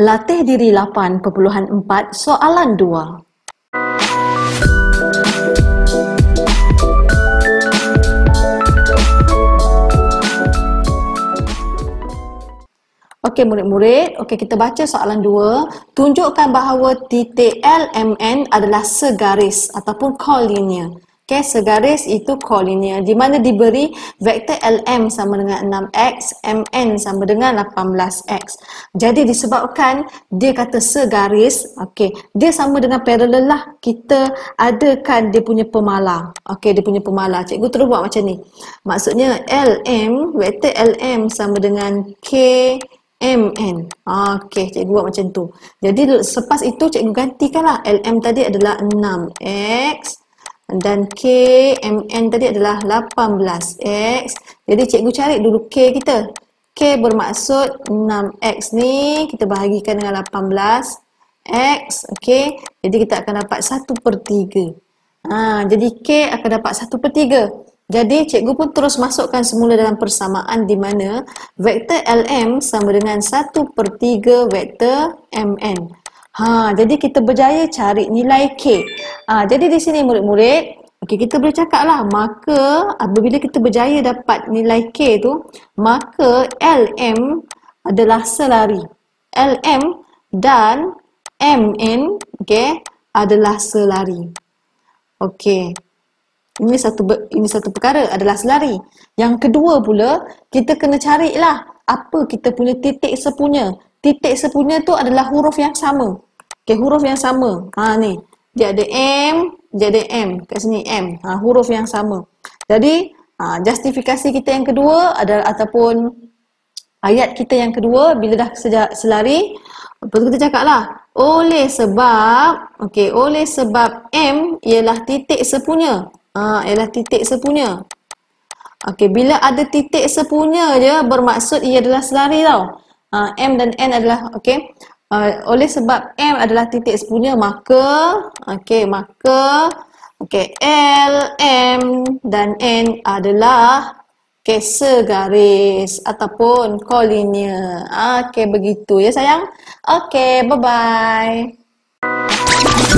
Latih diri 8.4 soalan 2. Okey murid-murid, okey kita baca soalan 2. Tunjukkan bahawa titik LMN adalah segaris ataupun collinear. Okay, segaris itu kolinear di mana diberi vektor LM sama dengan 6X, MN sama dengan 18X. Jadi disebabkan dia kata segaris, okay, dia sama dengan paralel lah. Kita adakan dia punya pemalar. Okay, dia punya pemalar. Cikgu terus buat macam ni. Maksudnya LM, vektor LM sama dengan K, MN. Okey, cikgu buat macam tu. Jadi, selepas itu cikgu gantikanlah LM tadi adalah 6X, dan K MN tadi adalah 18X jadi cikgu cari dulu K kita K bermaksud 6X ni kita bahagikan dengan 18X ok jadi kita akan dapat 1 per 3 ha, jadi K akan dapat 1 per 3 jadi cikgu pun terus masukkan semula dalam persamaan di mana vektor LM sama dengan 1 per 3 vektor MN ha, jadi kita berjaya cari nilai K Ha, jadi di sini murid-murid, okay, kita boleh cakap lah, maka apabila ah, kita berjaya dapat nilai K tu, maka LM adalah selari. LM dan MN okay, adalah selari. Okey. Ini satu ini satu perkara adalah selari. Yang kedua pula, kita kena carilah apa kita punya titik sepunya. Titik sepunya tu adalah huruf yang sama. Okey, huruf yang sama. Ha ni dia ada M, dia ada M. Kat sini M, ha, huruf yang sama. Jadi, ha, justifikasi kita yang kedua adalah ataupun ayat kita yang kedua bila dah selari, betul kita cakap lah, oleh sebab, okey, oleh sebab M ialah titik sepunya. Ha, ialah titik sepunya. Okey, bila ada titik sepunya je, bermaksud ia adalah selari tau. Ha, M dan N adalah, okey, Uh, oleh sebab M adalah titik sepunya maka okey maka okey L M dan N adalah kesa garis ataupun kolinear. Ah, okey begitu ya sayang. Okey bye bye.